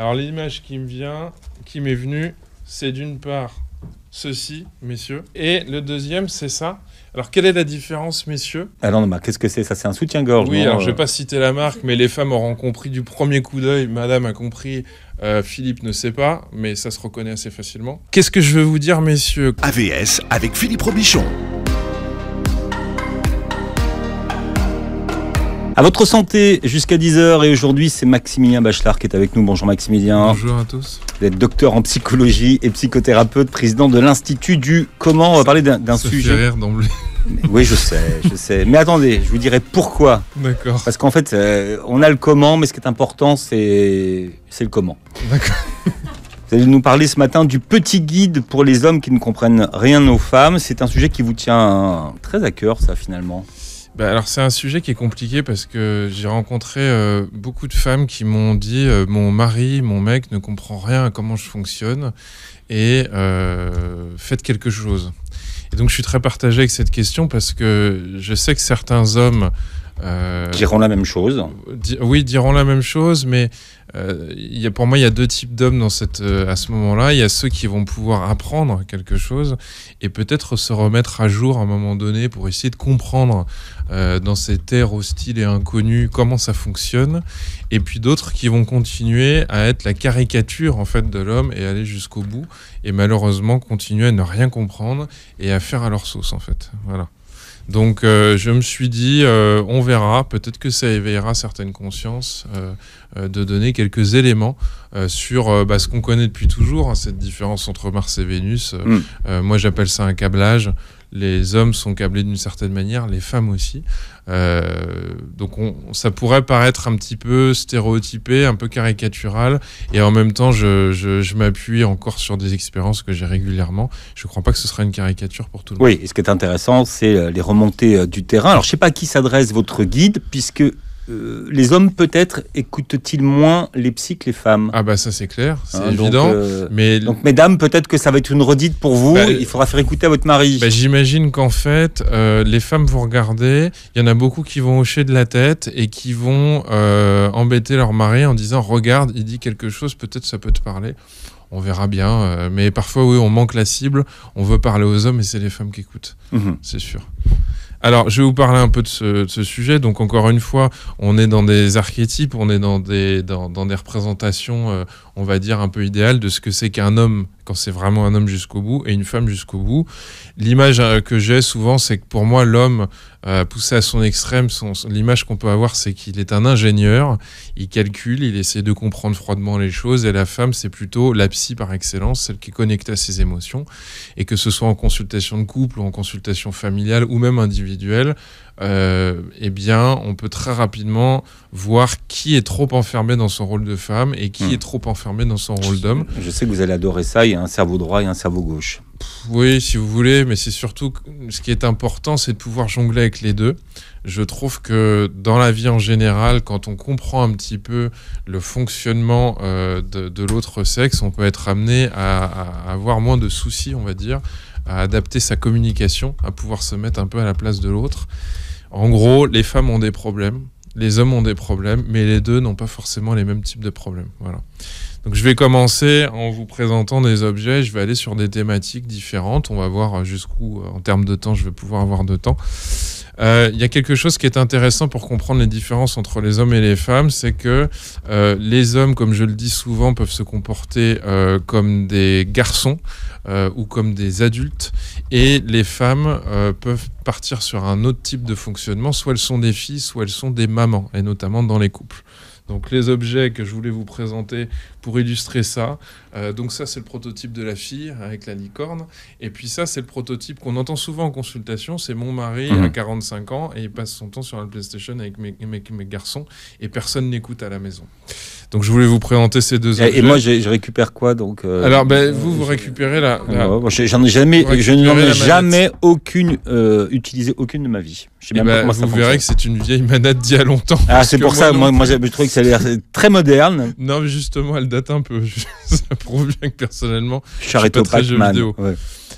Alors l'image qui me vient, qui m'est venue, c'est d'une part ceci, messieurs, et le deuxième, c'est ça. Alors quelle est la différence, messieurs Alors, qu'est-ce que c'est Ça, c'est un soutien-gorge. Oui, alors je euh vais pas citer la marque, mais les femmes auront compris du premier coup d'œil. Madame a compris. Euh, Philippe ne sait pas, mais ça se reconnaît assez facilement. Qu'est-ce que je veux vous dire, messieurs AVS avec Philippe Robichon. À votre santé jusqu'à 10h et aujourd'hui c'est Maximilien Bachelard qui est avec nous. Bonjour Maximilien. Bonjour à tous. Vous êtes docteur en psychologie et psychothérapeute, président de l'Institut du Comment. On va parler d'un sujet. Rire oui, je sais, je sais. Mais attendez, je vous dirai pourquoi. D'accord. Parce qu'en fait, euh, on a le comment, mais ce qui est important, c'est le comment. D'accord. Vous allez nous parler ce matin du petit guide pour les hommes qui ne comprennent rien aux femmes. C'est un sujet qui vous tient très à cœur, ça, finalement. Bah, alors c'est un sujet qui est compliqué parce que j'ai rencontré euh, beaucoup de femmes qui m'ont dit euh, mon mari, mon mec ne comprend rien à comment je fonctionne et euh, faites quelque chose. Et donc je suis très partagé avec cette question parce que je sais que certains hommes euh, diront la même chose. oui, diront la même chose, mais euh, pour moi, il y a deux types d'hommes dans cette, euh, à ce moment-là. Il y a ceux qui vont pouvoir apprendre quelque chose et peut-être se remettre à jour à un moment donné pour essayer de comprendre dans ces terres hostiles et inconnues comment ça fonctionne. Et puis d'autres qui vont continuer à être la caricature en fait de l'homme et aller jusqu'au bout et malheureusement continuer à ne rien comprendre et à faire à leur sauce en fait. Voilà. Donc euh, je me suis dit, euh, on verra, peut-être que ça éveillera certaines consciences euh, de donner quelques éléments sur bah, ce qu'on connaît depuis toujours, hein, cette différence entre Mars et Vénus. Hmm. moi j'appelle ça un câblage les hommes sont câblés d'une certaine manière, les femmes aussi. Euh, donc ça pourrait paraître un petit peu stéréotypé, un peu caricatural, et en même temps je, m'appuie encore sur des expériences que j'ai régulièrement. Je ne crois pas que ce sera une caricature pour tout le monde. Oui, et ce qui est intéressant, c'est euh, les remontées euh, du terrain. Alors je ne sais pas à qui s'adresse votre guide, puisque euh, les hommes peut-être écoutent-ils moins les psy que les femmes Ah bah ça c'est clair, c'est hein, évident. Euh, donc, mais... mesdames, peut-être que ça va être une redite pour vous, bah, il faudra faire écouter à votre mari. Bah, j'imagine qu'en fait, euh, les femmes vont regarder, il y en a beaucoup qui vont hocher de la tête et qui vont embêter leur mari en disant « Regarde, il dit quelque chose, peut-être ça peut te parler ». On verra bien, mais parfois oui, on manque la cible, on veut parler aux hommes et c'est les femmes qui écoutent, mhm. c'est sûr. Alors, je vais vous parler un peu de ce, sujet. Donc, encore une fois, on est dans des archétypes, on est dans des, dans, dans des représentations, euh, on va dire, un peu idéal, de ce que c'est qu'un homme quand c'est vraiment un homme jusqu'au bout et une femme jusqu'au bout. L'image euh, que j'ai souvent, c'est que pour moi, l'homme euh, poussé à son extrême, l'image qu'on peut avoir, c'est qu'il est un ingénieur, il calcule, il essaie de comprendre froidement les choses, et la femme, c'est plutôt la psy par excellence, celle qui connecte à ses émotions, et que ce soit en consultation de couple ou en consultation familiale ou même individuelle, euh, eh bien, on peut très rapidement voir qui est trop enfermé dans son rôle de femme et qui hmm. est trop enfermé dans son rôle d'homme. Je sais que vous allez adorer ça, il y a un cerveau droit et un cerveau gauche. Oui, si vous voulez, mais c'est surtout ce qui est important, c'est de pouvoir jongler avec les deux. Je trouve que dans la vie en général, quand on comprend un petit peu le fonctionnement euh, de, l'autre sexe, on peut être amené à, avoir moins de soucis, on va dire, à adapter sa communication, à pouvoir se mettre un peu à la place de l'autre. En gros, les femmes ont des problèmes, les hommes ont des problèmes, mais les deux n'ont pas forcément les mêmes types de problèmes. Voilà. Donc je vais commencer en vous présentant des objets, je vais aller sur des thématiques différentes, on va voir euh, jusqu'où euh, en termes de temps je vais pouvoir avoir de temps. Il euh, y a quelque chose qui est intéressant pour comprendre les différences entre les hommes et les femmes, c'est que euh, les hommes, comme je le dis souvent, peuvent se comporter euh, comme des garçons ou comme des adultes, et les femmes peuvent partir sur un autre type de fonctionnement, soit elles sont des filles, soit elles sont des mamans, et notamment dans les couples. Donc les objets que je voulais vous présenter pour illustrer ça. Euh, donc ça c'est le prototype de la fille avec la licorne. Et puis ça c'est le prototype qu'on entend souvent en consultation. C'est mon mari mmh. à 45 ans et il passe son temps sur la PlayStation avec mes garçons et personne n'écoute à la maison. Donc je voulais vous présenter ces deux et, objets. Et moi, je, récupère quoi donc euh, Alors, ben, euh, vous, vous récupérez la. J'en ai jamais, je n'en ai jamais aucune euh, utilisé aucune de ma vie. Eh ben, vous verrez que c'est une vieille manette d'il y a longtemps. Ah, c'est pour ça. Moi, moi, je trouvais que ça l'air très moderne. non, mais justement, elle date un peu. ça prouve bien que personnellement, je suis pas très jeu vidéo. Ouais.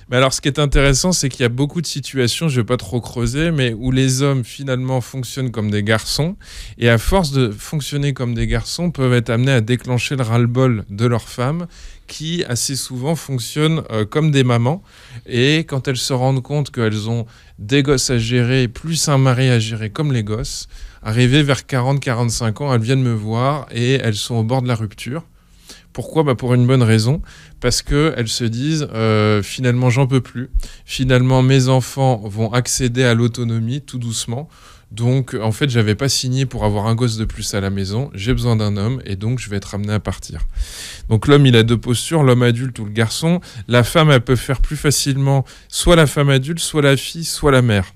Mais bah, alors, ce qui est intéressant, c'est qu'il y a beaucoup de situations, je ne vais pas trop creuser, mais où les hommes finalement fonctionnent comme des garçons et à force de fonctionner comme des garçons, peuvent être amenés à déclencher le ras-le-bol de leurs femmes qui assez souvent fonctionnent euh, comme des mamans. Et quand elles se rendent compte qu'elles ont des gosses à gérer, plus un mari à gérer comme les gosses, arrivées vers 40-45 ans, elles viennent me voir et elles sont au bord de la rupture. Pourquoi bah, Pour une bonne raison, parce qu'elles se disent euh, finalement j'en peux plus, finalement mes enfants vont accéder à l'autonomie tout doucement. Donc, en fait, j'avais pas signé pour avoir un gosse de plus à la maison. J'ai besoin d'un homme et donc je vais être amené à partir. Donc, l'homme, il a deux postures, l'homme adulte ou le garçon. La femme, elle peut faire plus facilement soit la femme adulte, soit la fille, soit la mère.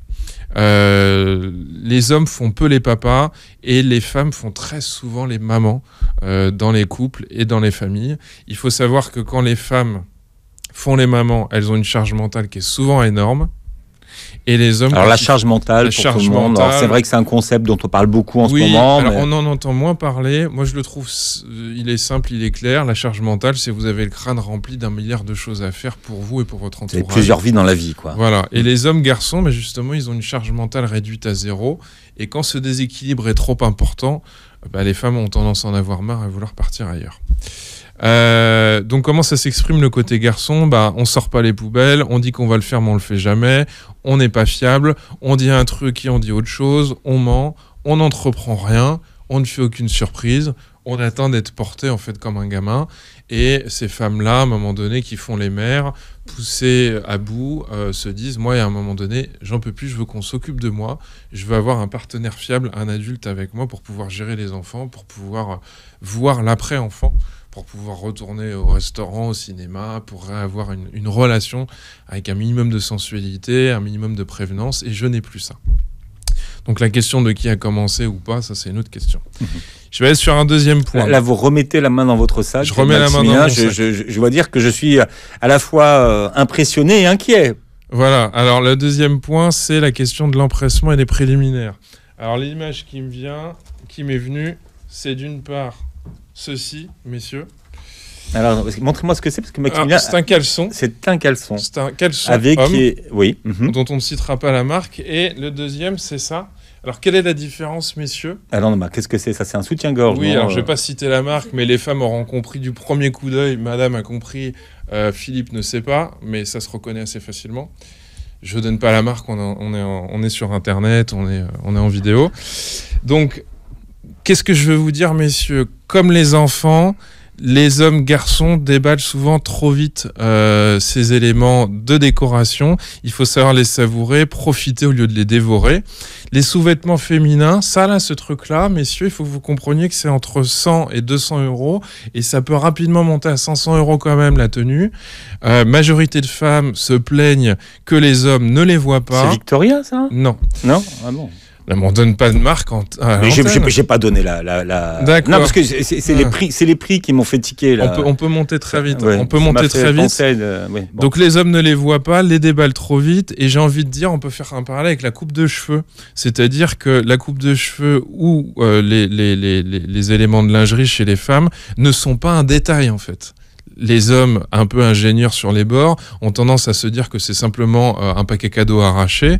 Euh, les hommes font peu les papas et les femmes font très souvent les mamans euh, dans les couples et dans les familles. Il faut savoir que quand les femmes font les mamans, elles ont une charge mentale qui est souvent énorme. Et les hommes. Alors la charge mentale, C'est vrai que c'est un concept dont on parle beaucoup en ce moment. On en entend moins parler. Moi, je le trouve, euh, il est simple, il est clair. La charge mentale, c'est vous avez le crâne rempli d'un milliard de choses à faire pour vous et pour votre entourage. Vous plusieurs vies dans la vie, quoi. Voilà. Et les hommes garçons, mais justement, ils ont une charge mentale réduite à zéro. Et quand ce déséquilibre est trop important, euh, bah, les femmes ont tendance à en avoir marre et vouloir partir ailleurs. Euh, donc comment ça s'exprime le côté garçon Bah on sort pas les poubelles, on dit qu'on va le faire mais on le fait jamais, on n'est pas fiable, on dit un truc et on dit autre chose, on ment, on n'entreprend rien, on ne fait aucune surprise, on attend d'être porté en fait comme un gamin. Et ces femmes-là, à un moment donné, qui font les mères, poussées à bout, euh, se disent Moi, à un moment donné, j'en peux plus, je veux qu'on s'occupe de moi, je veux avoir un partenaire fiable, un adulte avec moi pour pouvoir gérer les enfants, pour pouvoir euh, voir l'après-enfant pour pouvoir retourner au restaurant, au cinéma, pour avoir une, relation avec un minimum de sensualité, un minimum de prévenance, et je n'ai plus ça. Donc la question de qui a commencé ou pas, ça c'est une autre question. Je vais aller sur un deuxième point. Là, vous remettez la main dans votre sac. Je remets la main dans Je, dois dire que je suis à la fois euh, impressionné et inquiet. Voilà. Alors le deuxième point, c'est la question de l'empressement et des préliminaires. Alors l'image qui me vient, qui m'est venue, c'est d'une part ceci, messieurs. Alors, montrez-moi ce que c'est, parce que c'est un caleçon. C'est un caleçon. C'est un caleçon. Avec. Homme, Oui. Mhm. Dont on ne citera pas la marque. Et le deuxième, c'est ça. Alors, quelle est la différence, messieurs Alors, ah bah, qu'est-ce que c'est Ça, c'est un soutien-gorge. Oui, alors je ne vais euh pas citer la marque, mais les femmes auront compris du premier coup d'œil. Madame a compris. Euh, Philippe ne sait pas, mais ça se reconnaît assez facilement. Je ne donne pas la marque, on, est, sur Internet, euh, on est en vidéo. Donc, Qu'est-ce que je veux vous dire, messieurs Comme les enfants, les hommes garçons déballent souvent trop vite euh, ces éléments de décoration. Il faut savoir les savourer, profiter au lieu de les dévorer. Les sous-vêtements féminins, ça là, ce truc-là, messieurs, il faut que vous compreniez que c'est entre 100 et 200 euros et ça peut rapidement monter à 500 euros quand même la tenue. Euh, majorité de femmes se plaignent que les hommes ne les voient pas. C'est Victoria, ça Non. Non, ah bon on donne pas de marque. Je J'ai pas donné la. la, la... Non, parce que c'est les prix, c'est les prix qui m'ont fait tiquer. On, peut, monter très vite. on peut monter très vite. Hein. Donc les hommes ne les voient pas, les déballent trop vite. Et j'ai envie de dire, on peut faire un parallèle avec la coupe de cheveux. C'est-à-dire que la coupe de cheveux ou euh, les, les, les, les éléments de lingerie chez les femmes ne sont pas un détail en fait les hommes un peu ingénieurs sur les bords ont tendance à se dire que c'est simplement euh, un paquet cadeau arraché.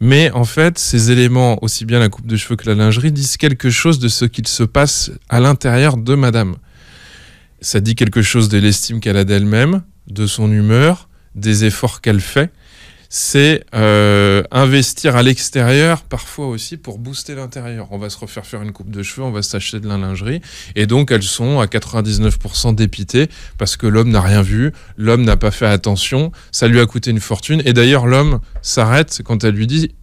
Mais en fait, ces éléments, aussi bien la coupe de cheveux que la lingerie, disent quelque chose de ce qu'il se passe à l'intérieur de madame. Ça dit quelque chose de l'estime qu'elle a d'elle-même, de son humeur, des efforts qu'elle fait c'est euh, investir à l'extérieur, parfois aussi pour booster l'intérieur. On va se refaire faire une coupe de cheveux, on va s'acheter de la lingerie, et donc elles sont à 99% dépitées parce que l'homme n'a rien vu, l'homme n'a pas fait attention, ça lui a coûté une fortune, et d'ailleurs l'homme s'arrête quand elle lui dit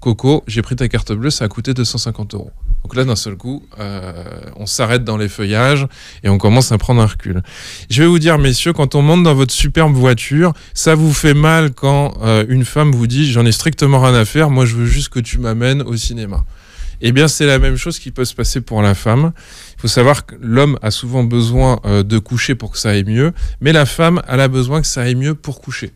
Coco, j'ai pris ta carte bleue, ça a coûté 250 euros. Donc là, d'un seul coup, euh, on s'arrête dans les feuillages et on commence à prendre un recul. Je vais vous dire, messieurs, quand on monte dans votre superbe voiture, ça vous fait mal quand euh, une femme vous dit j'en ai strictement rien à faire, moi je veux juste que tu m'amènes au cinéma. Eh bien, c'est la même chose qui peut se passer pour la femme. Il faut savoir que l'homme a souvent besoin euh, de coucher pour que ça aille mieux, mais la femme, elle a besoin que ça aille mieux pour coucher.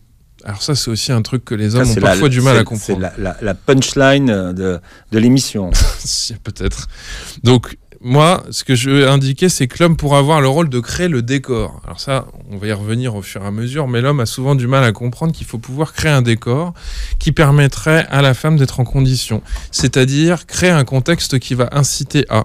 Alors ça, c'est aussi un truc que les hommes ont parfois du mal à comprendre. C'est la, punchline de, l'émission. si, peut-être. Donc, moi, ce que je veux indiquer, c'est que l'homme pourra avoir le rôle de créer le décor. Alors ça, on va y revenir au fur et à mesure, mais l'homme a souvent du mal à comprendre qu'il faut pouvoir créer un décor qui permettrait à la femme d'être en condition. C'est-à-dire créer un contexte qui va inciter à...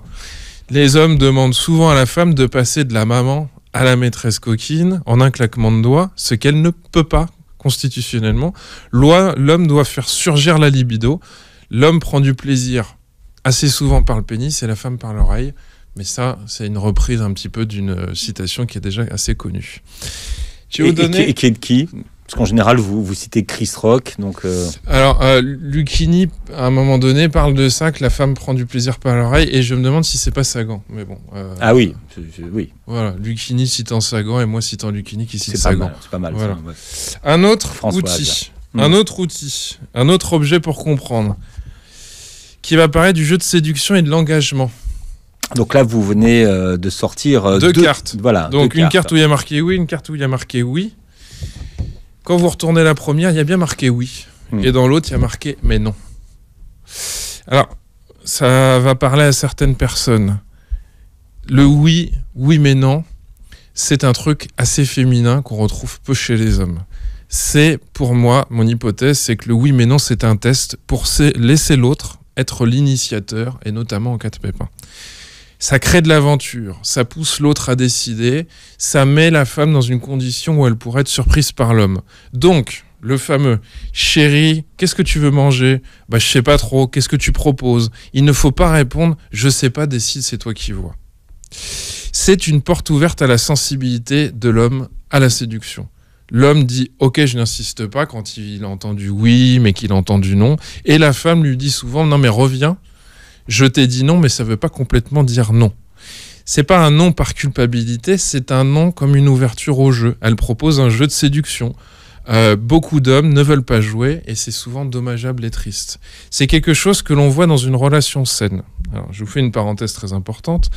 Les hommes demandent souvent à la femme de passer de la maman à la maîtresse coquine en un claquement de doigts, ce qu'elle ne peut pas constitutionnellement, l'homme doit faire surgir la libido. L'homme prend du plaisir assez souvent par le pénis et la femme par l'oreille. Mais ça, c'est une reprise un petit peu d'une euh, citation qui est déjà assez connue. tu qui qui parce qu'en général, vous, vous citez Chris Rock. Donc, euh, Alors, euh, à un moment donné, parle de ça, que la femme prend du plaisir par l'oreille, et je me demande si c'est pas Sagan. Mais bon. Euh, ah oui, oui. Voilà, Lucini citant Sagan, et moi citant Lucini qui cite Sagan. C'est pas mal. Voilà. Un autre outil. Un mm. autre outil. Un autre objet pour comprendre. Qui va parler du jeu de séduction et de l'engagement. Donc là, vous venez euh, de sortir deux, cartes. Voilà. Donc une carte où il y a marqué oui, une carte où il y a marqué oui. Quand vous retournez la première, il y a bien marqué oui. Hmm. Et dans l'autre, il y a marqué mais non. Alors, ça va parler à certaines personnes. Le oui, oui mais non, c'est un truc assez féminin qu'on retrouve peu chez les hommes. C'est pour moi, mon hypothèse, c'est que le oui mais non, c'est un test pour laisser l'autre être l'initiateur, et notamment en cas de pépin ça crée de l'aventure, ça pousse l'autre à décider, ça met la femme dans une condition où elle pourrait être surprise par l'homme. Donc, le fameux chéri, qu'est-ce que tu veux manger Bah, je sais pas trop, qu'est-ce que tu proposes Il ne faut pas répondre je sais pas, décide, c'est toi qui vois. C'est une porte ouverte à la sensibilité de l'homme à la séduction. L'homme dit OK, je n'insiste pas quand il a entendu oui, mais qu'il a entendu non. Et la femme lui dit souvent Non, mais reviens, je t'ai dit non, mais ça ne veut pas complètement dire non. C'est pas un non par culpabilité, c'est un non comme une ouverture au jeu. Elle propose un jeu de séduction. Euh, beaucoup d'hommes ne veulent pas jouer et c'est souvent dommageable et triste. C'est quelque chose que l'on voit dans une relation saine. je vous fais une parenthèse très importante.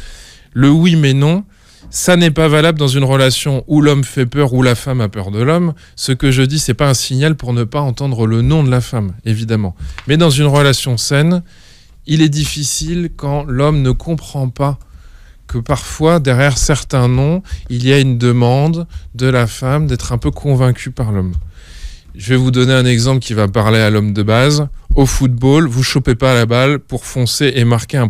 Le oui mais non, ça n'est pas valable dans une relation où l'homme fait peur ou la femme a peur de l'homme. Ce que je dis, c'est pas un signal pour ne pas entendre le nom de la femme, évidemment. Mais dans une relation saine, il est difficile quand l'homme ne comprend pas que parfois, derrière certains noms, il y a une demande de la femme d'être un peu convaincue par l'homme. Je vais vous donner un exemple qui va parler à l'homme de base. Au football, vous chopez pas la balle pour foncer et marquer un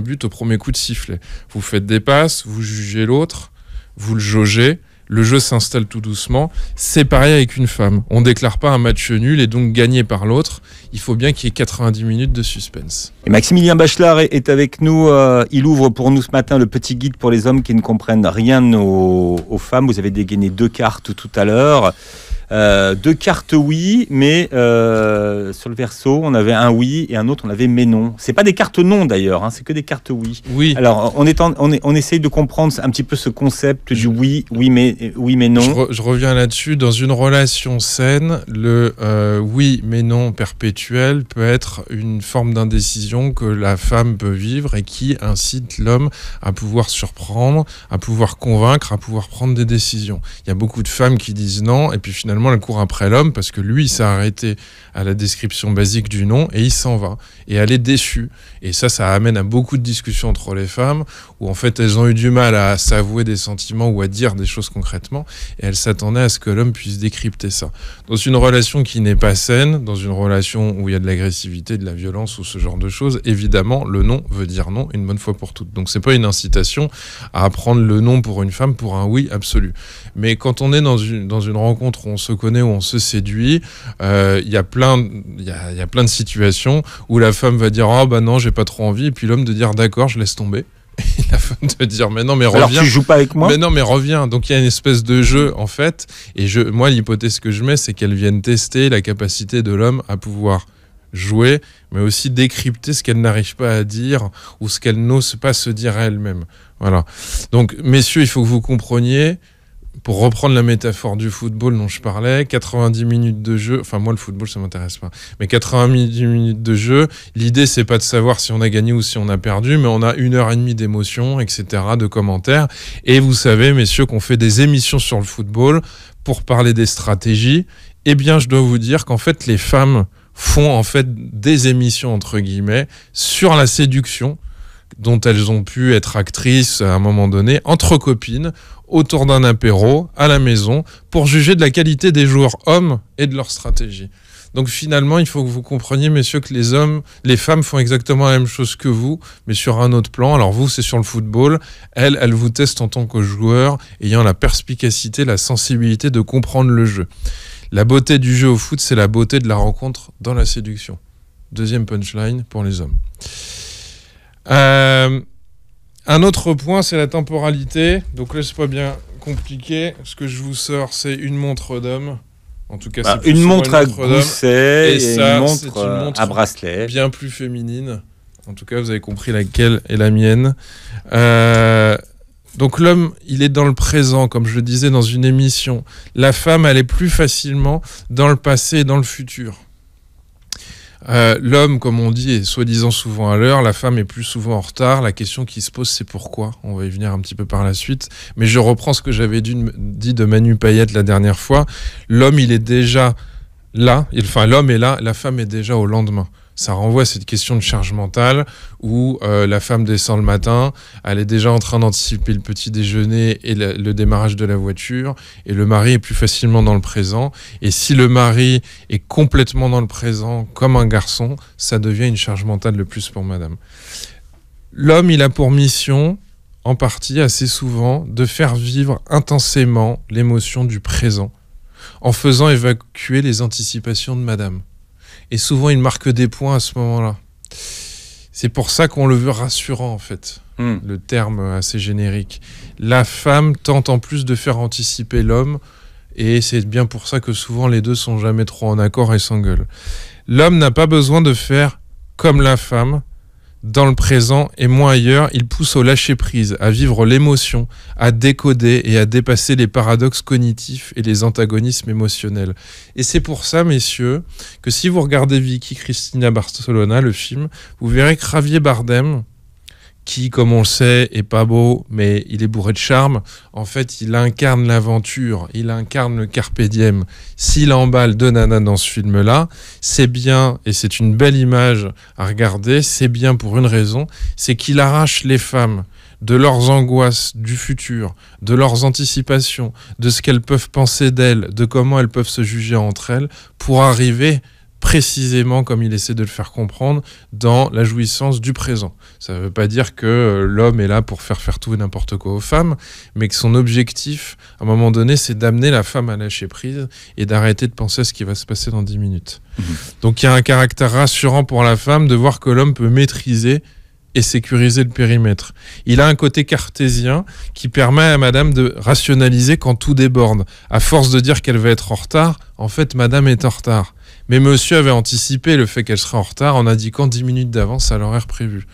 but au premier coup de sifflet. Vous faites des passes, vous jugez l'autre, vous le jaugez, le jeu s'installe tout doucement. C'est pareil avec une femme. On déclare pas un match nul et donc gagné par l'autre. Il faut bien qu'il y ait 90 minutes de suspense. Et Maximilien Bachelard est avec nous. Euh, il ouvre pour nous ce matin le petit guide pour les hommes qui ne comprennent rien aux femmes. Vous avez dégainé deux cartes tout à l'heure. Euh, deux cartes oui, mais euh, sur le verso, on avait un oui et un autre, on avait mais non. C'est pas des cartes non d'ailleurs, hein, c'est que des cartes oui. Oui. Alors on, est on, on essaye de comprendre un petit peu ce concept du oui, oui mais, oui, mais non. Je, reviens là-dessus. Dans une relation saine, le euh, oui mais non perpétuel peut être une forme d'indécision que la femme peut vivre et qui incite l'homme à pouvoir surprendre, à pouvoir convaincre, à pouvoir prendre des décisions. Il y a beaucoup de femmes qui disent non et puis finalement finalement, elle court après l'homme parce que lui, il s'est arrêté à la description basique du nom et il s'en va. Et elle est déçue. Et ça, ça amène à beaucoup de discussions entre les femmes où en fait, elles ont eu du mal à s'avouer des sentiments ou à dire des choses concrètement et elles s'attendaient à ce que l'homme puisse décrypter ça. Dans une relation qui n'est pas saine, dans une relation où il y a de l'agressivité, de la violence ou ce genre de choses, évidemment, le nom veut dire non une bonne fois pour toutes. Donc, c'est pas une incitation à prendre le nom pour une femme pour un oui absolu. Mais quand on est dans une, dans une rencontre où on se connaît, où on se séduit, euh, il y, a plein, il y a plein de situations où la femme va dire ah bah non, j'ai pas trop envie, et puis l'homme de dire D'accord, je laisse tomber. la femme de dire mais non mais reviens. tu joues pas avec moi. Mais non mais reviens. Donc il y a une espèce de jeu mm. en fait. Et je, moi l'hypothèse que je mets c'est qu'elle vienne tester la capacité de l'homme à pouvoir jouer, mais aussi décrypter ce qu'elle n'arrive pas à dire ou ce qu'elle n'ose pas se dire à elle-même. Voilà. Donc messieurs, il faut que vous compreniez pour reprendre la métaphore du football dont je parlais, 90 minutes de jeu, enfin moi le football ça m'intéresse pas, mais 90 minutes de jeu, l'idée c'est pas de savoir si on a gagné ou si on a perdu, mais on a une heure et demie d'émotions, etc., de commentaires, et vous savez messieurs qu'on fait des émissions sur le football pour parler des stratégies, eh bien je dois vous dire qu'en fait les femmes font en fait des émissions entre guillemets sur la séduction, dont elles ont pu être actrices à un moment donné, entre copines, autour d'un apéro, à la maison, pour juger de la qualité des joueurs hommes et de leur stratégie. Donc finalement, il faut que vous compreniez, messieurs, que les hommes, les femmes font exactement la même chose que vous, mais sur un autre plan. Alors vous, c'est sur le football. Elles, elles vous testent en tant que joueur, ayant la perspicacité, la sensibilité de comprendre le jeu. La beauté du jeu au foot, c'est la beauté de la rencontre dans la séduction. Deuxième punchline pour les hommes. Euh, un autre point, c'est la temporalité. Donc là, c'est pas bien compliqué. Ce que je vous sors, c'est une montre d'homme. En tout cas, bah, c'est une montre à gousset et, ça, une, montre une, euh, montre à bracelet. Bien plus féminine. En tout cas, vous avez compris laquelle est la mienne. Euh, donc l'homme, il est dans le présent, comme je le disais dans une émission. La femme, elle est plus facilement dans le passé et dans le futur. Euh, l'homme, comme on dit, est soi-disant souvent à l'heure, la femme est plus souvent en retard. La question qui se pose, c'est pourquoi On va y venir un petit peu par la suite. Mais je reprends ce que j'avais dit de Manu Payette la dernière fois. L'homme, il est déjà là, enfin l'homme est là, la femme est déjà au lendemain ça renvoie à cette question de charge mentale où euh, la femme descend le matin, elle est déjà en train d'anticiper le petit déjeuner et le, démarrage de la voiture, et le mari est plus facilement dans le présent. Et si le mari est complètement dans le présent, comme un garçon, ça devient une charge mentale le plus pour madame. L'homme, il a pour mission, en partie assez souvent, de faire vivre intensément l'émotion du présent, en faisant évacuer les anticipations de madame. Et souvent, il marque des points à ce moment-là. C'est pour ça qu'on le veut rassurant, en fait, hmm. le terme assez générique. La femme tente en plus de faire anticiper l'homme, et c'est bien pour ça que souvent les deux sont jamais trop en accord et s'engueulent. L'homme n'a pas besoin de faire comme la femme, dans le présent et moins ailleurs. Il pousse au lâcher-prise, à vivre l'émotion, à décoder et à dépasser les paradoxes cognitifs et les antagonismes émotionnels. Et c'est pour ça, messieurs, que si vous regardez Vicky Cristina Barcelona, le film, vous verrez que Javier Bardem, qui, comme on le sait, est pas beau, mais il est bourré de charme. En fait, il incarne l'aventure, il incarne le carpe diem. S'il emballe de dans ce film-là, c'est bien, et c'est une belle image à regarder, c'est bien pour une raison, c'est qu'il arrache les femmes de leurs angoisses du futur, de leurs anticipations, de ce qu'elles peuvent penser d'elles, de comment elles peuvent se juger entre elles, pour arriver précisément comme il essaie de le faire comprendre, dans la jouissance du présent. Ça ne veut pas dire que euh, l'homme est là pour faire faire tout et n'importe quoi aux femmes, mais que son objectif, à un moment donné, c'est d'amener la femme à lâcher prise et d'arrêter de penser à ce qui va se passer dans dix minutes. Mhm. Donc il y a un caractère rassurant pour la femme de voir que l'homme peut maîtriser et sécuriser le périmètre. Il a un côté cartésien qui permet à Madame de rationaliser quand tout déborde. À force de dire qu'elle va être en retard, en fait, Madame est en retard. Mais monsieur avait anticipé le fait qu'elle serait en retard en indiquant 10 minutes d'avance à l'horaire prévu.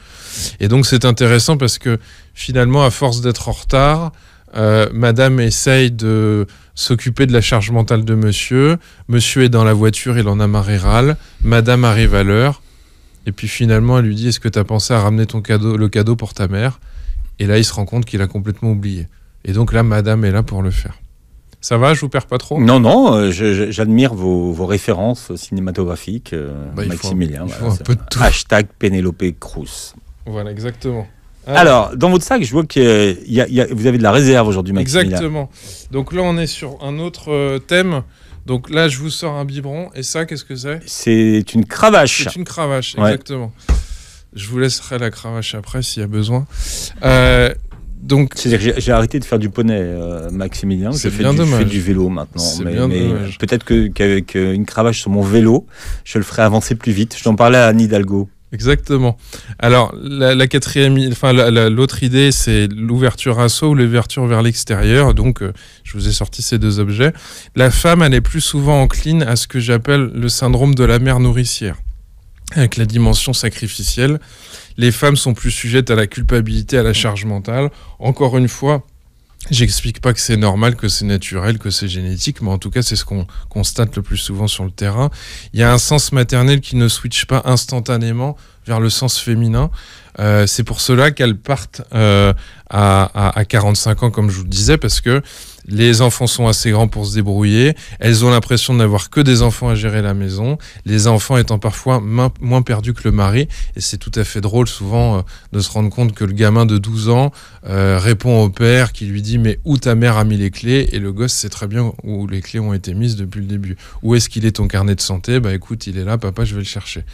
Et donc c'est intéressant parce que finalement, à force d'être en retard, euh, madame essaye de s'occuper de la charge mentale de monsieur. Monsieur est dans la voiture, il en a marre râle. Madame arrive à l'heure. Et puis finalement, elle lui dit Est-ce que tu as pensé à ramener ton cadeau, le cadeau pour ta mère Et là, il se rend compte qu'il a complètement oublié. Et donc là, madame est là pour le faire. Ça va, je vous perds pas trop Non, non, euh, j'admire vos, références cinématographiques, euh, bah, Maximilien. Il Maximilien. Faut, un peu de tout. Hashtag Pénélope Cruz. Voilà, exactement. Alors, dans votre sac, je vois que euh, vous avez de la réserve aujourd'hui, Maximilien. Exactement. Donc là, on est sur un autre thème. Donc là, je vous sors un biberon. Et ça, qu'est-ce que c'est C'est une cravache. C'est une cravache, exactement. Je vous laisserai la cravache après s'il y a besoin. Euh, donc, C'est-à-dire j'ai arrêté de faire du poney, euh, Maximilien. Je fais, du, vélo maintenant. Mais, peut-être que, qu'avec euh, une cravache sur mon vélo, je le ferai avancer plus vite. Je t'en parlais à Nidalgo. Exactement. Alors, la, quatrième, enfin, l'autre idée, c'est l'ouverture à saut ou l'ouverture vers l'extérieur. Donc, euh, je vous ai sorti ces deux objets. La femme, elle est plus souvent encline à ce que j'appelle le syndrome de la mère nourricière avec la dimension sacrificielle. Les femmes sont plus sujettes à la culpabilité, à la charge mentale. Encore une fois, J'explique pas que c'est normal, que c'est naturel, que c'est génétique, mais en tout cas, c'est ce qu'on constate le plus souvent sur le terrain. Il y a un sens maternel qui ne switch pas instantanément vers le sens féminin. Euh, c'est pour cela qu'elles partent euh, à, à, 45 ans, comme je vous le disais, parce que les enfants sont assez grands pour se débrouiller. Elles ont l'impression de n'avoir que des enfants à gérer la maison. Les enfants étant parfois moins perdus que le mari. Et c'est tout à fait drôle souvent euh, de se rendre compte que le gamin de 12 ans euh, répond au père qui lui dit mais où ta mère a mis les clés Et le gosse sait très bien où les clés ont été mises depuis le début. Où est-ce qu'il est ton carnet de santé Bah écoute, il est là, papa, je vais le chercher.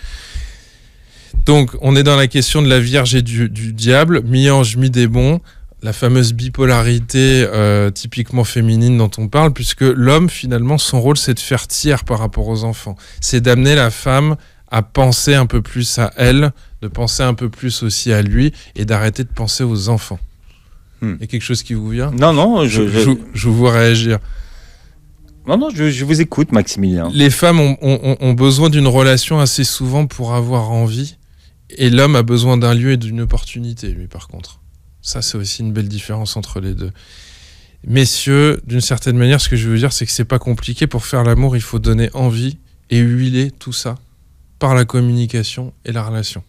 Donc, on est dans la question de la Vierge et du, du diable, mi-ange, mi-démon la fameuse bipolarité euh, typiquement féminine dont on parle, puisque l'homme, finalement, son rôle, c'est de faire tiers par rapport aux enfants. C'est d'amener la femme à penser un peu plus à elle, de penser un peu plus aussi à lui, et d'arrêter de penser aux enfants. et hmm. Il y a quelque chose qui vous vient Non, non, je, je, vous vois réagir. Non, non, je, vous écoute, Maximilien. Les femmes ont, ont besoin d'une relation assez souvent pour avoir envie, et l'homme a besoin d'un lieu et d'une opportunité, lui, par contre. Ça, c'est aussi une belle différence entre les deux. Messieurs, d'une certaine manière, ce que je veux dire, c'est que c'est pas compliqué. Pour faire l'amour, il faut donner envie et huiler tout ça par la communication et la relation.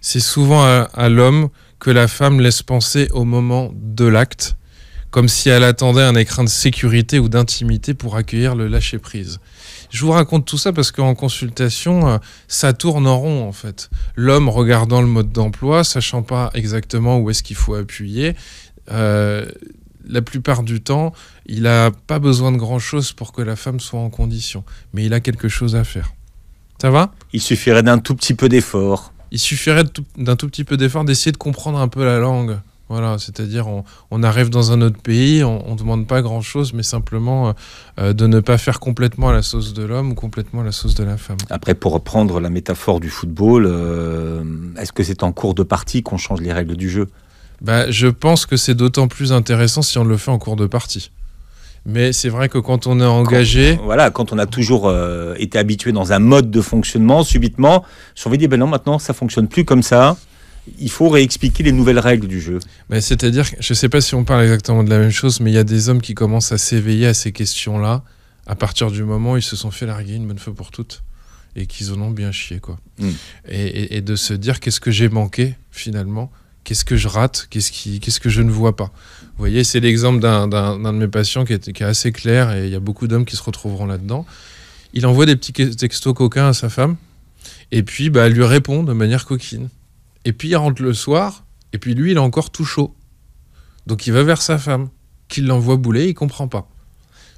C'est souvent à, l'homme que la femme laisse penser au moment de l'acte, comme si elle attendait un écrin de sécurité ou d'intimité pour accueillir le lâcher-prise. Je vous raconte tout ça parce qu'en consultation, euh, ça tourne en rond en fait. L'homme regardant le mode d'emploi, sachant pas exactement où est-ce qu'il faut appuyer, euh, la plupart du temps, il a pas besoin de grand-chose pour que la femme soit en condition, mais il a quelque chose à faire. Ça va Il suffirait d'un tout petit peu d'effort. Il suffirait d'un tout petit peu d'effort d'essayer de comprendre un peu la langue. Voilà, c'est-à-dire on, arrive dans un autre pays, on ne demande pas grand-chose, mais simplement euh, euh, de ne pas faire complètement à la sauce de l'homme ou complètement à la sauce de la femme. Après, pour reprendre la métaphore du football, euh, est-ce que c'est en cours de partie qu'on change les règles du jeu bah, Je pense que c'est d'autant plus intéressant si on le fait en cours de partie. Mais c'est vrai que quand on est engagé. voilà, quand on a toujours été habitué dans un mode de fonctionnement, subitement, si on dit, ben non, maintenant, ça fonctionne plus comme ça il faut réexpliquer les nouvelles règles du jeu. C'est-à-dire, je ne sais pas si on parle exactement de la même chose, mais il y a des hommes qui commencent à s'éveiller à ces questions-là à partir du moment où ils se sont fait larguer une bonne fois pour toutes et qu'ils en ont bien chié. quoi. Mm. Et, de se dire qu'est-ce que j'ai manqué finalement Qu'est-ce que je rate Qu'est-ce qui, que je ne vois pas Vous voyez, c'est l'exemple d'un, de mes patients qui est, assez clair et il y a beaucoup d'hommes qui se retrouveront là-dedans. Il envoie des petits textos coquins à sa femme et puis bah, elle lui répond de manière coquine et puis il rentre le soir, et puis lui, il est encore tout chaud. Donc il va vers sa femme, qui l'envoie bouler, il comprend pas.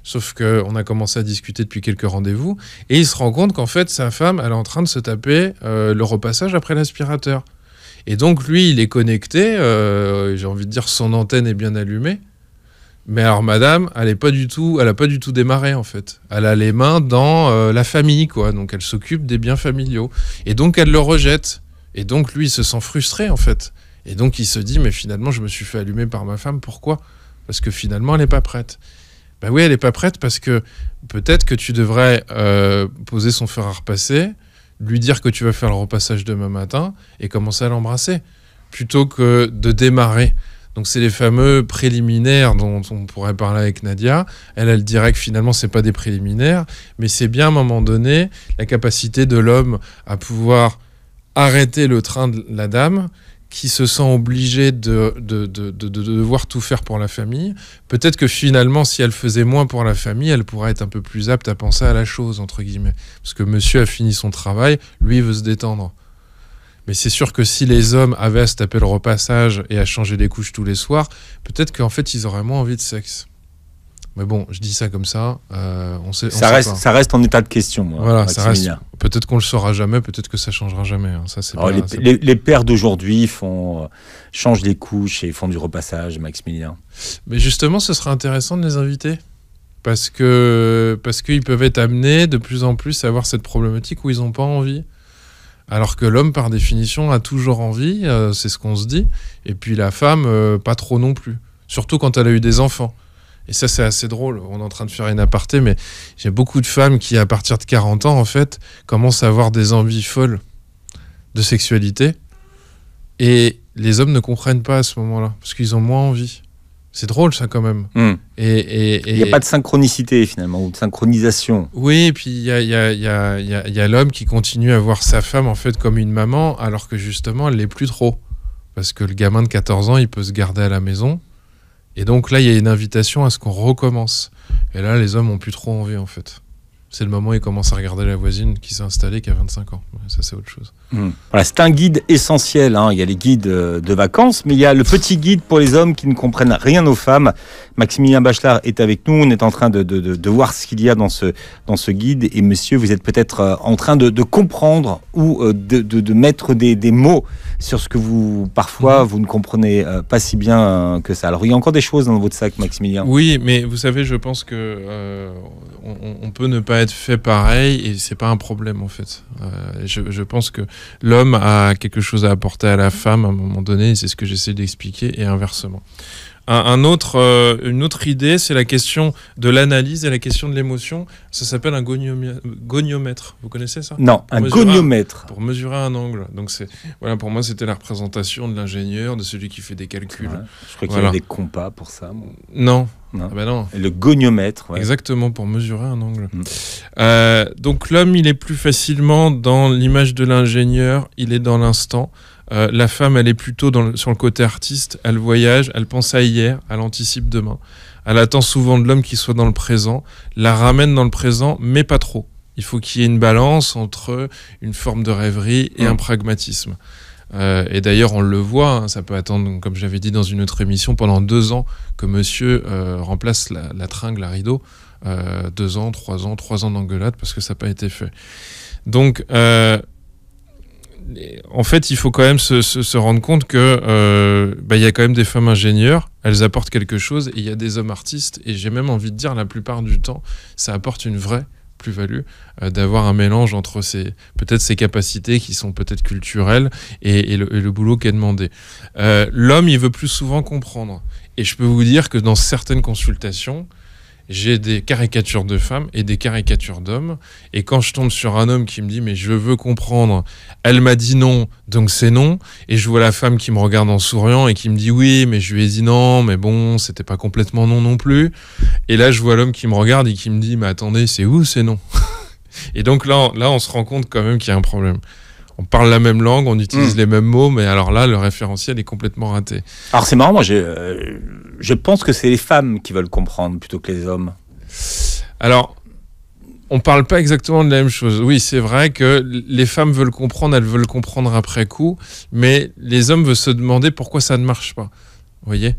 Sauf que on a commencé à discuter depuis quelques rendez-vous, et il se rend compte qu'en fait, sa femme, elle est en train de se taper euh, le repassage après l'aspirateur. Et donc lui, il est connecté, euh, j'ai envie de dire son antenne est bien allumée. Mais alors madame, elle est pas du tout, elle a pas du tout démarré en fait. Elle a les mains dans euh, la famille quoi, donc elle s'occupe des biens familiaux et donc elle le rejette. Et donc, lui, il se sent frustré, en fait. Et donc, il se dit, mais finalement, je me suis fait allumer par ma femme. Pourquoi Parce que finalement, elle n'est pas prête. Ben oui, elle n'est pas prête parce que peut-être que tu devrais euh, poser son fer à repasser, lui dire que tu vas faire le repassage demain matin et commencer à l'embrasser, plutôt que de démarrer. Donc c'est les fameux préliminaires dont on pourrait parler avec Nadia. Elle, elle dirait que finalement c'est pas des préliminaires, mais c'est bien à un moment donné la capacité de l'homme à pouvoir arrêter le train de la dame qui se sent obligée de, de, devoir tout faire pour la famille. Peut-être que finalement, si elle faisait moins pour la famille, elle pourrait être un peu plus apte à penser à la chose, entre guillemets. Parce que monsieur a fini son travail, lui veut se détendre. Mais c'est sûr que si les hommes avaient à se taper le repassage et à changer les couches tous les soirs, peut-être qu'en fait, ils auraient moins envie de sexe. Mais bon, je dis ça comme ça. Euh, on sait, ça, reste, ça reste en état de question. Hein, voilà, ça reste. Peut-être qu'on le saura jamais, peut-être que ça changera jamais. Hein, ça, c'est oh, les, pères d'aujourd'hui font euh, changent les couches et font du repassage, Maximilien. Mais justement, ce sera intéressant de les inviter parce que parce qu'ils peuvent être amenés de plus en plus à avoir cette problématique où ils n'ont pas envie. Alors que l'homme, par définition, a toujours envie, euh, c'est ce qu'on se dit. Et puis la femme, pas trop non plus. Surtout quand elle a eu des enfants et ça, c'est assez drôle. On est en train de faire une aparté, mais j'ai beaucoup de femmes qui, à partir de 40 ans, en fait, commencent à avoir des envies folles de sexualité. Et les hommes ne comprennent pas à ce moment-là, parce qu'ils ont moins envie. C'est drôle, ça, quand même. Hmm. Et, il n'y a pas de synchronicité, finalement, ou de synchronisation. Oui, et puis il y a, y a l'homme qui continue à voir sa femme, en fait, comme une maman, alors que justement, elle l'est plus trop. Parce que le gamin de 14 ans, il peut se garder à la maison, et donc là, il y a une invitation à ce qu'on recommence. Et là, les hommes ont plus trop envie, en fait. C'est le moment où ils commencent à regarder la voisine qui s'est installée qui a 25 ans. Ça, c'est autre chose. Hmm. Voilà, c'est un guide essentiel. Hein. Il y a les guides euh, de vacances, mais il y a le petit guide pour les hommes qui ne comprennent rien aux femmes, Maximilien Bachelard est avec nous. On est en train de, de, de, voir ce qu'il y a dans ce, dans ce guide. Et monsieur, vous êtes peut-être euh, en train de, comprendre ou euh, de, mettre des, des, mots sur ce que vous, parfois, mhm. vous ne comprenez euh, pas si bien que ça. Alors, il y a encore des choses dans votre sac, Maximilien. Oui, mais vous savez, je pense que on, peut ne pas être fait pareil et c'est pas un problème, en fait. je, je pense que l'homme a quelque chose à apporter à la femme à un moment donné. C'est ce que j'essaie d'expliquer et inversement. Un, autre, euh, une autre idée, c'est la question de l'analyse et la question de l'émotion. Ça s'appelle un goniomètre. Vous connaissez ça Non, un goniomètre. pour mesurer un angle. Donc c'est voilà, pour moi, c'était la représentation de l'ingénieur, de celui qui fait des calculs. je crois qu'il y a des compas pour ça. Non. Non. Ah ben non. Le goniomètre. Exactement, pour mesurer un angle. Mm. Euh, donc l'homme, il est plus facilement dans l'image de l'ingénieur, il est dans l'instant. Euh, la femme, elle est plutôt dans sur le côté artiste, elle voyage, elle pense à hier, elle anticipe demain. Elle attend souvent de l'homme qui soit dans le présent, la ramène dans le présent, mais pas trop. Il faut qu'il y ait une balance entre une forme de rêverie et mm. un pragmatisme. Euh, et d'ailleurs, on le voit, hein, ça peut attendre, comme j'avais dit dans une autre émission, pendant deux ans que monsieur euh, remplace la, tringle à rideau. deux ans, trois ans, trois ans d'engueulade parce que ça n'a pas été fait. Donc, en fait, il faut quand même se, rendre compte que euh, bah, y a quand même des femmes ingénieurs, elles apportent quelque chose, et il y a des hommes artistes, et j'ai même envie de dire la plupart du temps, ça apporte une vraie plus-value euh, d'avoir un mélange entre ces peut-être ces capacités qui sont peut-être culturelles et, le, boulot qui est demandé. Euh, l'homme, il veut plus souvent comprendre, et je peux vous dire que dans certaines consultations, j'ai des caricatures de femmes et des caricatures d'hommes. Et quand je tombe sur un homme qui me dit mais je veux comprendre, elle m'a dit non, donc c'est non. Et je vois la femme qui me regarde en souriant et qui me dit oui, mais je lui ai dit non, mais bon, c'était pas complètement non non plus. Et là, je vois l'homme qui me regarde et qui me dit mais attendez, c'est où, c'est non. et donc là, là, on se rend compte quand même qu'il y a un problème on parle la même langue, on utilise mm. les mêmes mots, mais alors là, le référentiel est complètement raté. Alors c'est marrant, moi euh, je, pense que c'est les femmes qui veulent comprendre plutôt que les hommes. Alors, on ne parle pas exactement de la même chose. Oui, c'est vrai que les femmes veulent comprendre, elles veulent comprendre après coup, mais les hommes veulent se demander pourquoi ça ne marche pas. Vous voyez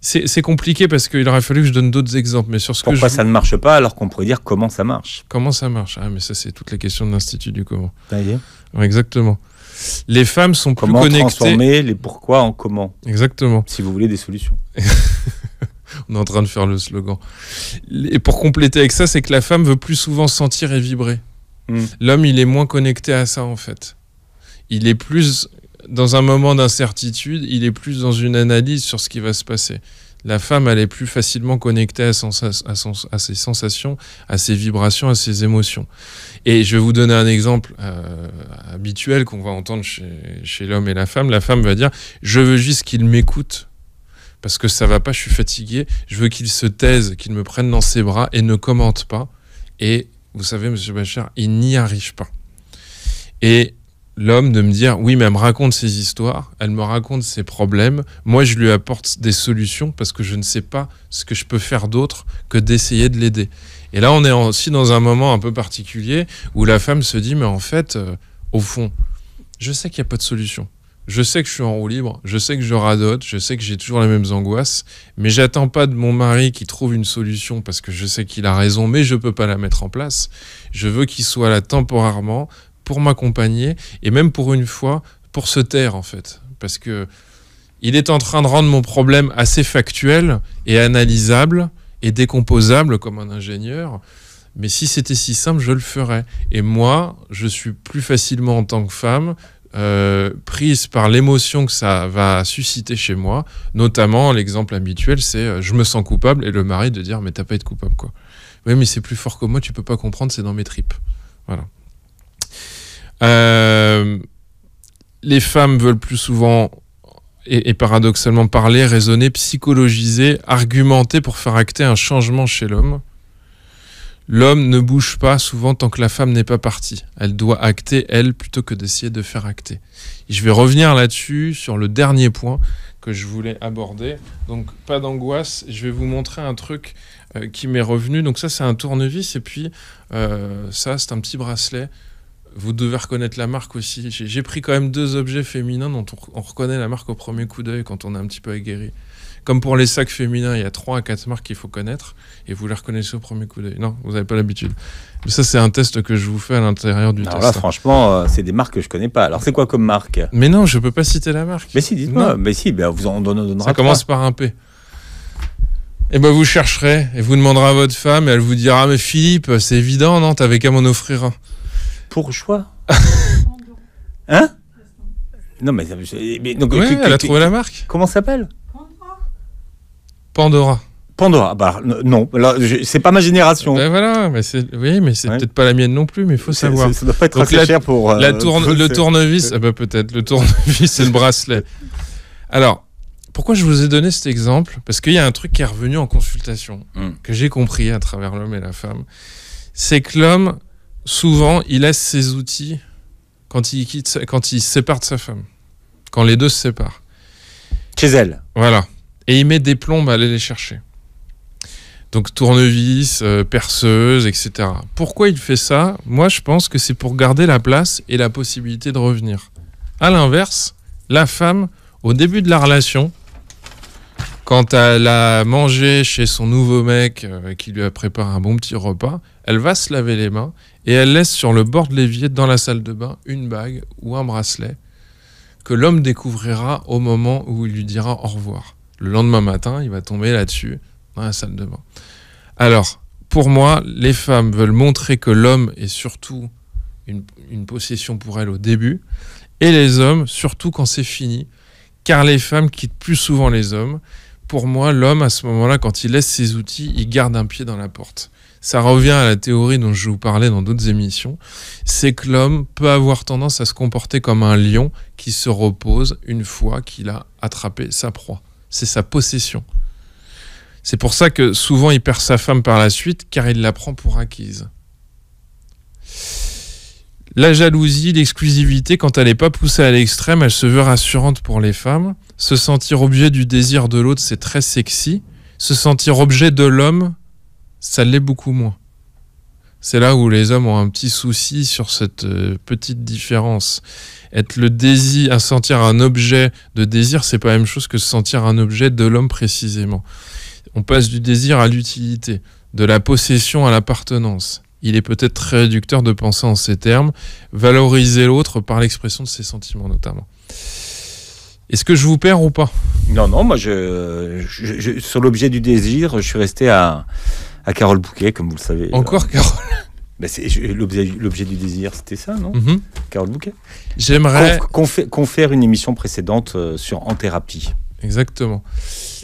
c'est compliqué parce qu'il aurait fallu que je donne d'autres exemples. Mais sur ce Pourquoi ça ne marche pas alors qu'on pourrait dire comment ça marche Comment ça marche Ah, mais ça, c'est toute la question de l'Institut du comment. D'ailleurs. exactement. Les femmes sont plus connectées. Comment transformer les pourquoi en comment Exactement. Si vous voulez des solutions. On est en train de faire le slogan. Et pour compléter avec ça, c'est que la femme veut plus souvent sentir et vibrer. Hmm. L'homme, il est moins connecté à ça, en fait. Il est plus dans un moment d'incertitude, il est plus dans une analyse sur ce qui va se passer. La femme, elle est plus facilement connectée à, ses sensations, à ses vibrations, à ses émotions. Et je vais vous donner un exemple euh, habituel qu'on va entendre chez, l'homme et la femme. La femme va dire, je veux juste qu'il m'écoute parce que ça va pas, je suis fatigué, je veux qu'il se taise, qu'il me prenne dans ses bras et ne commente pas. Et vous savez, monsieur Bachar, il n'y arrive pas. Et l'homme de me dire oui mais elle me raconte ses histoires, elle me raconte ses problèmes, moi je lui apporte des solutions parce que je ne sais pas ce que je peux faire d'autre que d'essayer de l'aider. Et là on est aussi dans un moment un peu particulier où la femme se dit mais en fait euh, au fond je sais qu'il n'y a pas de solution. Je sais que je suis en roue libre, je sais que je radote, je sais que j'ai toujours les mêmes angoisses, mais j'attends pas de mon mari qui trouve une solution parce que je sais qu'il a raison, mais je peux pas la mettre en place. Je veux qu'il soit là temporairement pour m'accompagner et même pour une fois pour se taire en fait. Parce que il est en train de rendre mon problème assez factuel et analysable et décomposable comme un ingénieur. Mais si c'était si simple, je le ferais. Et moi, je suis plus facilement en tant que femme euh, prise par l'émotion que ça va susciter chez moi. Notamment, l'exemple habituel, c'est euh, je me sens coupable et le mari de dire mais t'as pas été coupable quoi. Oui, mais c'est plus fort que moi, tu peux pas comprendre, c'est dans mes tripes. Voilà. Euh, les femmes veulent plus souvent, et, paradoxalement, parler, raisonner, psychologiser, argumenter pour faire acter un changement chez l'homme. L'homme ne bouge pas souvent tant que la femme n'est pas partie. Elle doit acter, elle, plutôt que d'essayer de faire acter. je vais revenir là-dessus, sur le dernier point que je voulais aborder. Donc, pas d'angoisse. Je vais vous montrer un truc euh, qui m'est revenu. Donc, ça, c'est un tournevis. Et puis, euh, ça, c'est un petit bracelet vous devez reconnaître la marque aussi. J'ai pris quand même deux objets féminins dont on, reconnaît la marque au premier coup d'œil quand on est un petit peu aguerri. Comme pour les sacs féminins, il y a trois à quatre marques qu'il faut connaître et vous les reconnaissez au premier coup d'œil. Non, vous n'avez pas l'habitude. Mais ça, c'est un test que je vous fais à l'intérieur du Alors Là, franchement, euh, c'est des marques que je connais pas. Alors, c'est quoi comme marque Mais non, je peux pas citer la marque. Mais si, dites-moi. Mais si, ben, vous en donnera. Ça commence par un P. Et eh ben, vous chercherez et vous demanderez à votre femme et elle vous dira ah, Mais Philippe, c'est évident, non T'avais qu'à m'en offrir un choix Hein Non, mais. mais donc, elle a trouvé la marque. Comment s'appelle Pandora. Pandora, bah non, c'est pas ma génération. Ben voilà, mais c'est, oui, mais c'est peut-être pas la mienne non plus, mais il faut savoir. Ça doit pas être pour. Euh, la tourne, le tournevis, ah ben peut-être, le tournevis et le bracelet. Alors, pourquoi je vous ai donné cet exemple Parce qu'il y a un truc qui est revenu en consultation, hmm. que j'ai compris à travers l'homme et la femme. C'est que l'homme souvent, il laisse ses outils quand il, quitte, quand il sépare de sa femme. Quand les deux se séparent. Chez elle. Voilà. Et il met des plombes à aller les chercher. Donc tournevis, euh, perceuse, etc. Pourquoi il fait ça Moi, je pense que c'est pour garder la place et la possibilité de revenir. À l'inverse, la femme, au début de la relation, quand elle a mangé chez son nouveau mec euh, qui lui a préparé un bon petit repas, elle va se laver les mains et elle laisse sur le bord de l'évier dans la salle de bain une bague ou un bracelet que l'homme découvrira au moment où il lui dira au revoir. Le lendemain matin, il va tomber là-dessus dans la salle de bain. Alors, pour moi, les femmes veulent montrer que l'homme est surtout une, possession pour elles au début, et les hommes, surtout quand c'est fini, car les femmes quittent plus souvent les hommes, pour moi, l'homme, à ce moment-là, quand il laisse ses outils, il garde un pied dans la porte. Ça revient à la théorie dont je vous parlais dans d'autres émissions, c'est que l'homme peut avoir tendance à se comporter comme un lion qui se repose une fois qu'il a attrapé sa proie. C'est sa possession. C'est pour ça que souvent il perd sa femme par la suite, car il la prend pour acquise. La jalousie, l'exclusivité, quand elle n'est pas poussée à l'extrême, elle se veut rassurante pour les femmes se sentir objet du désir de l'autre, c'est très sexy. Se sentir objet de l'homme, ça l'est beaucoup moins. C'est là où les hommes ont un petit souci sur cette euh, petite différence. Être le désir, à sentir un objet de désir, c'est pas la même chose que sentir un objet de l'homme précisément. On passe du désir à l'utilité, de la possession à l'appartenance. Il est peut-être très réducteur de penser en ces termes, valoriser l'autre par l'expression de ses sentiments notamment. Est-ce que je vous perds ou pas Non, non, moi, je, sur l'objet du désir, je suis resté à, à Carole Bouquet, comme vous le savez. Encore euh, Carole ben, L'objet du désir, c'était ça, non mhm. Carole Bouquet J'aimerais. Confère conf, une émission précédente euh, sur En Thérapie. Exactement.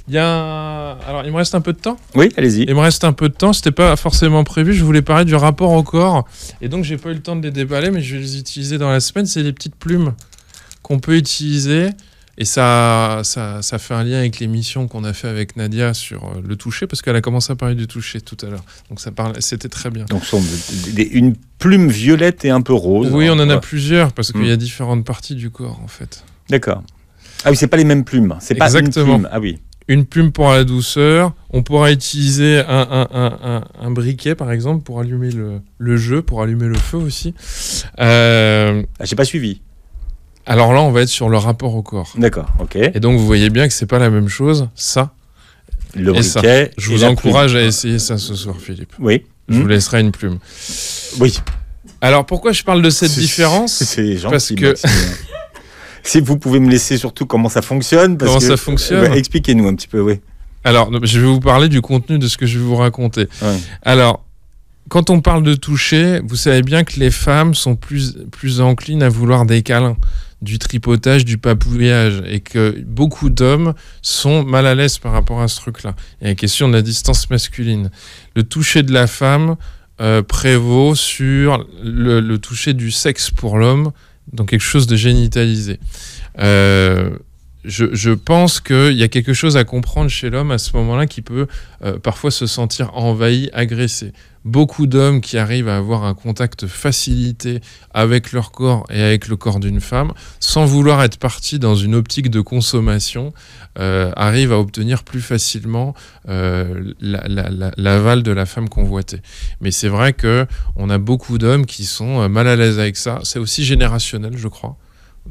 Il Alors, il me reste un peu de temps. Oui, allez-y. Il me reste un peu de temps. C'était pas forcément prévu. Je voulais parler du rapport au corps. Et donc, j'ai pas eu le temps de les déballer, mais je vais les utiliser dans la semaine. C'est les petites plumes qu'on peut utiliser et ça, ça, ça, fait un lien avec l'émission qu'on a fait avec Nadia sur euh, le toucher, parce qu'elle a commencé à parler du toucher tout à l'heure. Donc ça c'était très bien. Donc une plume violette et un peu rose. Oui, on en a plusieurs, parce qu'il y a hmm. différentes parties du corps, en fait. D'accord. Ah oui, c'est pas les mêmes plumes. Hein. C'est pas Exactement. Une plume. Ah oui. Une plume pour la douceur. On pourra utiliser un, un, un, un briquet, par exemple, pour allumer le, le, jeu, pour allumer le feu aussi. Euh... n'ai ah, J'ai pas suivi. Alors là, on va être sur le rapport au corps. D'accord, ok. Et donc, vous voyez bien que c'est pas la même chose, ça. Le et Je vous encourage à essayer ça ce soir, Philippe. Oui. Je vous hmm. laisserai une plume. Oui. Alors, pourquoi je parle de cette différence C'est gentil. Parce que. si vous pouvez me laisser surtout comment ça fonctionne. Parce comment ça euh, fonctionne bah, Expliquez-nous un petit peu, oui. Alors, je vais vous parler du contenu de ce que je vais vous raconter. Alors, quand on parle de toucher, vous savez bien que les femmes sont plus, plus enclines à vouloir des câlins du tripotage, du papouillage, et que beaucoup d'hommes sont mal à l'aise par rapport à ce truc-là. il y a la question de la distance masculine. Le toucher de la femme euh, prévaut sur le, toucher du sexe pour l'homme, donc quelque chose de génitalisé. Euh, je, pense qu'il y a quelque chose à comprendre chez l'homme à ce moment-là qui peut euh, parfois se sentir envahi, agressé. Beaucoup d'hommes qui arrivent à avoir un contact facilité avec leur corps et avec le corps d'une femme, sans vouloir être partis dans une optique de consommation, euh, arrivent à obtenir plus facilement euh, l'aval de la femme convoitée. Mais c'est vrai que on a beaucoup d'hommes qui sont mal à l'aise avec ça. C'est aussi générationnel, je crois.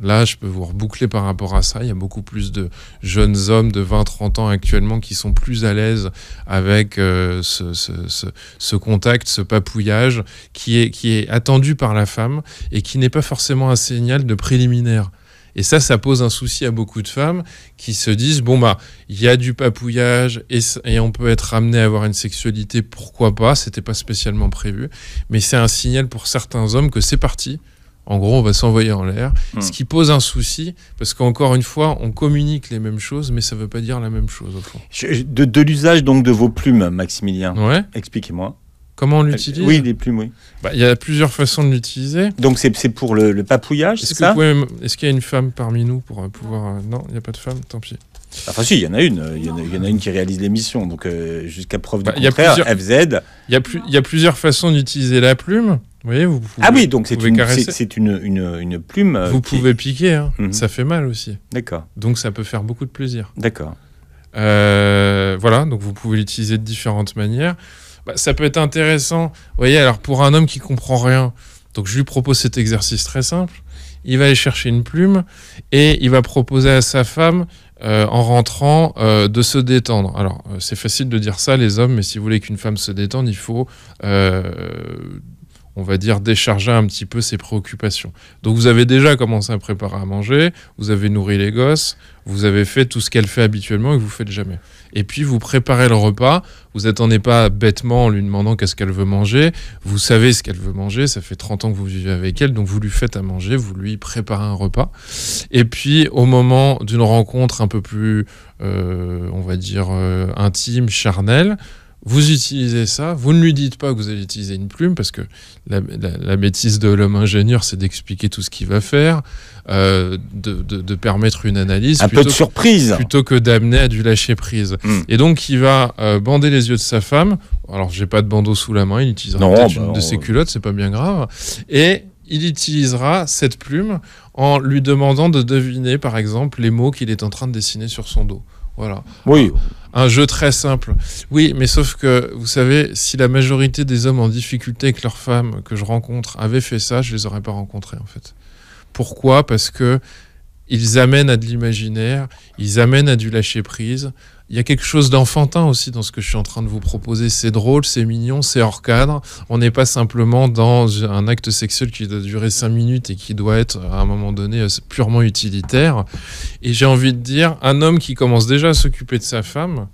Là, je peux vous reboucler par rapport à ça. Il y a beaucoup plus de jeunes hommes de 20-30 ans actuellement qui sont plus à l'aise avec euh, ce, contact, ce papouillage qui est, attendu par la femme et qui n'est pas forcément un signal de préliminaire. Et ça, ça pose un souci à beaucoup de femmes qui se disent bon bah il y a du papouillage et, on peut être amené à avoir une sexualité, pourquoi pas C'était pas spécialement prévu, mais c'est un signal pour certains hommes que c'est parti en gros, on va s'envoyer en l'air, hmm. ce qui pose un souci, parce qu'encore une fois, on communique les mêmes choses, mais ça ne veut pas dire la même chose, au fond. De, l'usage donc de vos plumes, Maximilien, ouais. expliquez-moi. Comment on l'utilise Oui, des plumes, oui. Bah, il y a plusieurs façons de l'utiliser. Donc c'est pour le, papouillage, est-ce ça Est-ce qu'il y a une femme parmi nous pour euh, pouvoir... Euh, non, il n'y a pas de femme, tant pis. Ah, enfin si, il y en a une. Euh, il y, en a une qui réalise l'émission. Donc jusqu'à preuve bah, du contraire, plusieurs... FZ. Il y, a plusieurs façons d'utiliser la plume voyez, vous pouvez, ah oui, donc c'est une, plume. Euh, vous pouvez piquer, hein. mhm. ça fait mal aussi. D'accord. Donc ça peut faire beaucoup de plaisir. D'accord. Euh, voilà, donc vous pouvez l'utiliser de différentes manières. Bah, ça peut être intéressant, vous voyez, alors pour un homme qui comprend rien, donc je lui propose cet exercice très simple. Il va aller chercher une plume et il va proposer à sa femme, euh, en rentrant, de se détendre. Alors, c'est facile de dire ça, les hommes, mais si vous voulez qu'une femme se détende, il faut on va dire, décharger un petit peu ses préoccupations. Donc vous avez déjà commencé à préparer à manger, vous avez nourri les gosses, vous avez fait tout ce qu'elle fait habituellement et que vous faites jamais. Et puis vous préparez le repas, vous n'attendez pas bêtement en lui demandant qu'est-ce qu'elle veut manger, vous savez ce qu'elle veut manger, ça fait 30 ans que vous vivez avec elle, donc vous lui faites à manger, vous lui préparez un repas. Et puis au moment d'une rencontre un peu plus, euh, on va dire, euh, intime, charnelle, vous utilisez ça, vous ne lui dites pas que vous allez utiliser une plume, parce que la, bêtise de l'homme ingénieur, c'est d'expliquer tout ce qu'il va faire, euh, de, permettre une analyse. Un peu de surprise Plutôt que d'amener à du lâcher-prise. Hmm. Et donc, il va euh, bander les yeux de sa femme. Alors, j'ai pas de bandeau sous la main, il utilisera peut-être bah une de ses euh. culottes, c'est pas bien grave. Et il utilisera cette plume en lui demandant de deviner, par exemple, les mots qu'il est en train de dessiner sur son dos. Voilà. Oui un jeu très simple. Oui, mais sauf que, vous savez, si la majorité des hommes en difficulté avec leurs femmes que je rencontre avaient fait ça, je les aurais pas rencontrés, en fait. Pourquoi Parce que ils amènent à de l'imaginaire, ils amènent à du lâcher-prise, il y a quelque chose d'enfantin aussi dans ce que je suis en train de vous proposer. C'est drôle, c'est mignon, c'est hors cadre. On n'est pas simplement dans un acte sexuel qui doit durer 5 minutes et qui doit être à un moment donné euh, purement utilitaire. Et j'ai envie de dire, un homme qui commence déjà à s'occuper de sa femme,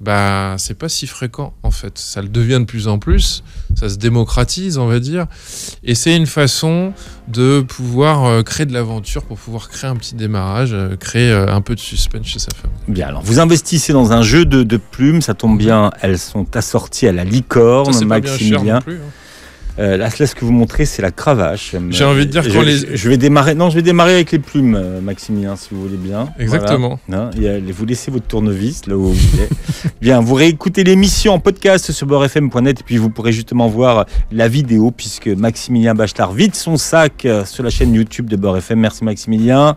bah, c'est pas si fréquent en fait. Ça le devient de plus en plus, ça se démocratise, on va dire. Et c'est une façon de pouvoir euh, créer de l'aventure, pour pouvoir créer un petit démarrage, euh, créer euh, un peu de suspense chez sa femme. Bien, alors vous investissez dans un jeu de, plumes, ça tombe bien, elles sont assorties à la licorne, ça, Maximilien. Hein. Euh, là, ce que vous montrez, c'est la cravache. Euh, J'ai envie de dire qu'on les. Je vais démarrer. Non, je vais démarrer avec les plumes, euh, Maximilien, si vous voulez bien. Exactement. vous laissez votre tournevis là où vous voulez. bien, vous réécoutez l'émission en podcast sur beurrefm.net et puis vous pourrez justement voir la vidéo puisque Maximilien Bachelard vide son sac sur la chaîne YouTube de Beurre FM. Merci Maximilien.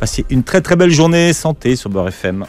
Passez une très très belle journée. Santé sur Beurre FM.